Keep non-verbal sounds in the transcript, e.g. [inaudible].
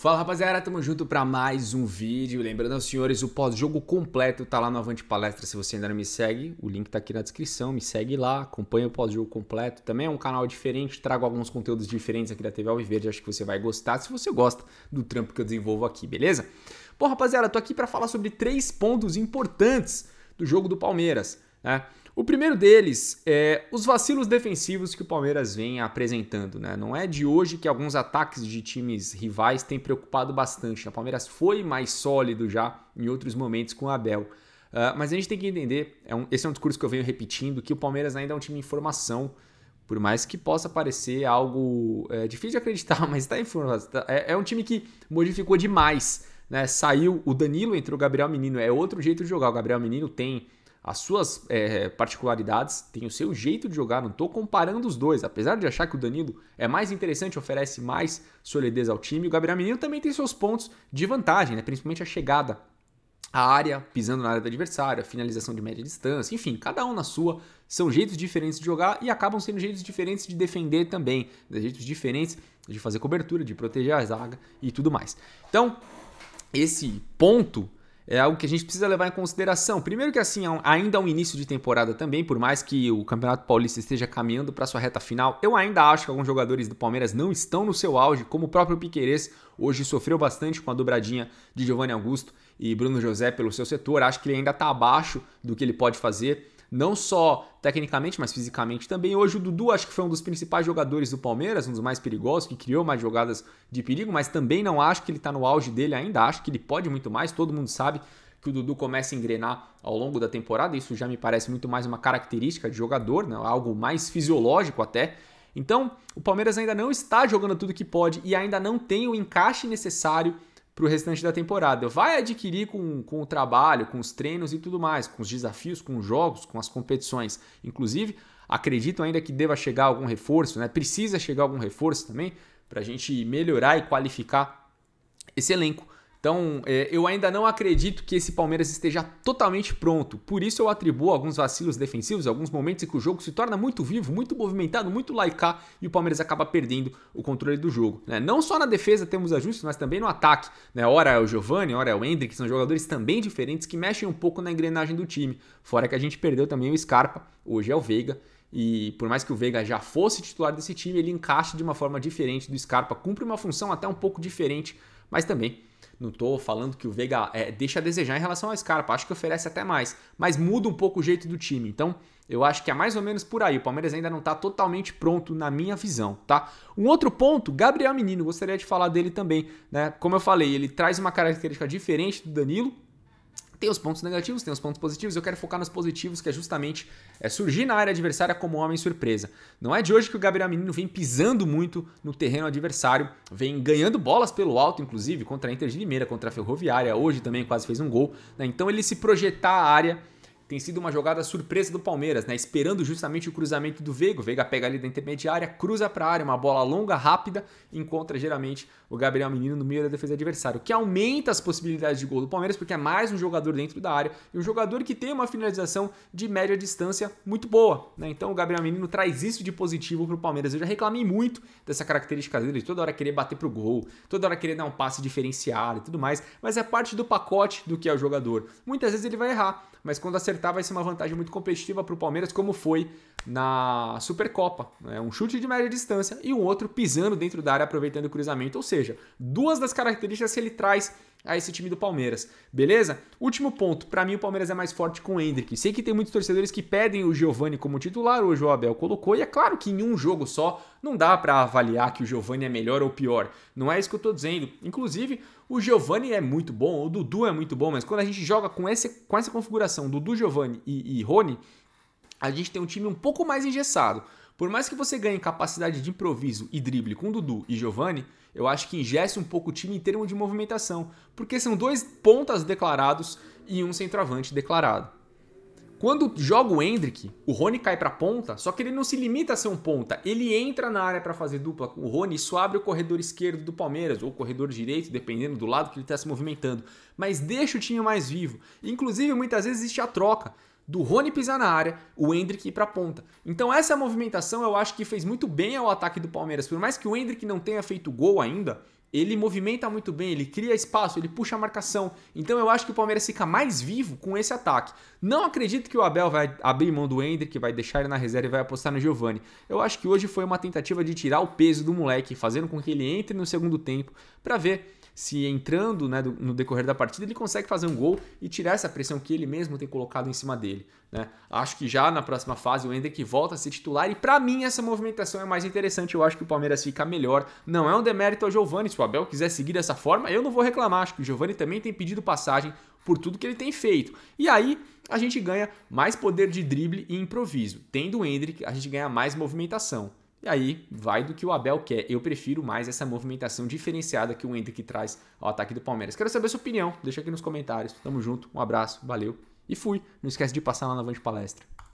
Fala rapaziada, tamo junto para mais um vídeo. Lembrando aos senhores, o pós-jogo completo tá lá no Avante Palestra. Se você ainda não me segue, o link tá aqui na descrição. Me segue lá, acompanha o pós-jogo completo. Também é um canal diferente, trago alguns conteúdos diferentes aqui da TV Alviverde. Acho que você vai gostar se você gosta do trampo que eu desenvolvo aqui, beleza? Bom, rapaziada, tô aqui para falar sobre três pontos importantes do jogo do Palmeiras. Né? O primeiro deles é os vacilos defensivos que o Palmeiras vem apresentando. Né? Não é de hoje que alguns ataques de times rivais têm preocupado bastante. O Palmeiras foi mais sólido já em outros momentos com o Abel. Uh, mas a gente tem que entender, é um, esse é um discurso que eu venho repetindo, que o Palmeiras ainda é um time em formação, por mais que possa parecer algo é, difícil de acreditar, [laughs] mas está em formação. Tá, é, é um time que modificou demais né, saiu o Danilo, entrou o Gabriel Menino. É outro jeito de jogar. O Gabriel Menino tem as suas é, particularidades, tem o seu jeito de jogar, não estou comparando os dois. Apesar de achar que o Danilo é mais interessante, oferece mais solidez ao time, o Gabriel Menino também tem seus pontos de vantagem, né? principalmente a chegada à área, pisando na área do adversário, a finalização de média distância, enfim, cada um na sua. São jeitos diferentes de jogar e acabam sendo jeitos diferentes de defender também, né? jeitos diferentes de fazer cobertura, de proteger a zaga e tudo mais. Então, esse ponto é algo que a gente precisa levar em consideração. Primeiro que assim, é ainda é um início de temporada também, por mais que o Campeonato Paulista esteja caminhando para sua reta final, eu ainda acho que alguns jogadores do Palmeiras não estão no seu auge, como o próprio Piquerez hoje sofreu bastante com a dobradinha de Giovanni Augusto e Bruno José pelo seu setor. Acho que ele ainda está abaixo do que ele pode fazer não só tecnicamente, mas fisicamente também. Hoje o Dudu acho que foi um dos principais jogadores do Palmeiras, um dos mais perigosos, que criou mais jogadas de perigo, mas também não acho que ele está no auge dele ainda, acho que ele pode muito mais, todo mundo sabe que o Dudu começa a engrenar ao longo da temporada, isso já me parece muito mais uma característica de jogador, né? algo mais fisiológico até, então, o Palmeiras ainda não está jogando tudo que pode e ainda não tem o encaixe necessário para o restante da temporada. Vai adquirir com, com o trabalho, com os treinos e tudo mais, com os desafios, com os jogos, com as competições. Inclusive, acredito ainda que deva chegar algum reforço, né? Precisa chegar algum reforço também para a gente melhorar e qualificar esse elenco. Então, é, eu ainda não acredito que esse Palmeiras esteja totalmente pronto. Por isso, eu atribuo alguns vacilos defensivos, alguns momentos em que o jogo se torna muito vivo, muito movimentado, muito laicar e o Palmeiras acaba perdendo o controle do jogo. Né? Não só na defesa temos ajustes, mas também no ataque. Né? Ora é o Giovanni, ora é o Hendrick, são jogadores também diferentes que mexem um pouco na engrenagem do time. Fora que a gente perdeu também o Scarpa, hoje é o Veiga. E por mais que o Veiga já fosse titular desse time, ele encaixa de uma forma diferente do Scarpa, cumpre uma função até um pouco diferente mas também não estou falando que o Veiga é, deixa a desejar em relação ao Scarpa, acho que oferece até mais, mas muda um pouco o jeito do time. Então, eu acho que é mais ou menos por aí. O Palmeiras ainda não está totalmente pronto, na minha visão, tá? Um outro ponto, Gabriel Menino, gostaria de falar dele também, né? Como eu falei, ele traz uma característica diferente do Danilo, tem os pontos negativos, tem os pontos positivos. Eu quero focar nos positivos, que é justamente é surgir na área adversária como homem surpresa. Não é de hoje que o Gabriel Menino vem pisando muito no terreno adversário, vem ganhando bolas pelo alto, inclusive, contra a Inter de Limeira, contra a Ferroviária, hoje também quase fez um gol. Né? Então ele se projetar a área tem sido uma jogada surpresa do Palmeiras, né? Esperando justamente o cruzamento do Veiga. O Veiga pega ali da intermediária, cruza para a área, uma bola longa, rápida, encontra geralmente o Gabriel Menino no meio da defesa adversária, o que aumenta as possibilidades de gol do Palmeiras, porque é mais um jogador dentro da área e um jogador que tem uma finalização de média distância muito boa, né? Então o Gabriel Menino traz isso de positivo para o Palmeiras. Eu já reclamei muito dessa característica dele, de toda hora querer bater pro gol, toda hora querer dar um passe diferenciado e tudo mais, mas é parte do pacote do que é o jogador. Muitas vezes ele vai errar, mas quando acertar acertar vai ser uma vantagem muito competitiva para o Palmeiras, como foi na Supercopa. Né? Um chute de média distância e um outro pisando dentro da área, aproveitando o cruzamento. Ou seja, duas das características que ele traz a esse time do Palmeiras, beleza? Último ponto, para mim o Palmeiras é mais forte com o Hendrick. Sei que tem muitos torcedores que pedem o Giovani como titular, hoje o Abel colocou, e é claro que em um jogo só não dá para avaliar que o Giovani é melhor ou pior. Não é isso que eu tô dizendo. Inclusive, o Giovani é muito bom, o Dudu é muito bom, mas quando a gente joga com essa, com essa configuração, Dudu, Giovani e, e Rony, a gente tem um time um pouco mais engessado. Por mais que você ganhe capacidade de improviso e drible com Dudu e Giovani, eu acho que ingesse um pouco o time em termos de movimentação, porque são dois pontas declarados e um centroavante declarado. Quando joga o Hendrick, o Rony cai para ponta, só que ele não se limita a ser um ponta, ele entra na área para fazer dupla com o Rony, isso abre o corredor esquerdo do Palmeiras ou o corredor direito, dependendo do lado que ele está se movimentando, mas deixa o time mais vivo. Inclusive, muitas vezes existe a troca do Rony pisar na área, o Hendrick ir para a ponta. Então essa movimentação eu acho que fez muito bem ao ataque do Palmeiras. Por mais que o Hendrick não tenha feito gol ainda, ele movimenta muito bem, ele cria espaço, ele puxa a marcação. Então eu acho que o Palmeiras fica mais vivo com esse ataque. Não acredito que o Abel vai abrir mão do Hendrick, vai deixar ele na reserva e vai apostar no Giovani. Eu acho que hoje foi uma tentativa de tirar o peso do moleque, fazendo com que ele entre no segundo tempo para ver se entrando né, no decorrer da partida, ele consegue fazer um gol e tirar essa pressão que ele mesmo tem colocado em cima dele. Né? Acho que já na próxima fase o Hendrick volta a ser titular e para mim essa movimentação é mais interessante. Eu acho que o Palmeiras fica melhor. Não é um demérito ao Giovani. Se o Abel quiser seguir dessa forma, eu não vou reclamar. Acho que o Giovani também tem pedido passagem por tudo que ele tem feito. E aí a gente ganha mais poder de drible e improviso. Tendo o Hendrick, a gente ganha mais movimentação. E aí vai do que o Abel quer. Eu prefiro mais essa movimentação diferenciada que o Hendrick traz ao ataque do Palmeiras. Quero saber a sua opinião. Deixa aqui nos comentários. Tamo junto. Um abraço. Valeu. E fui. Não esquece de passar lá na Vante Palestra.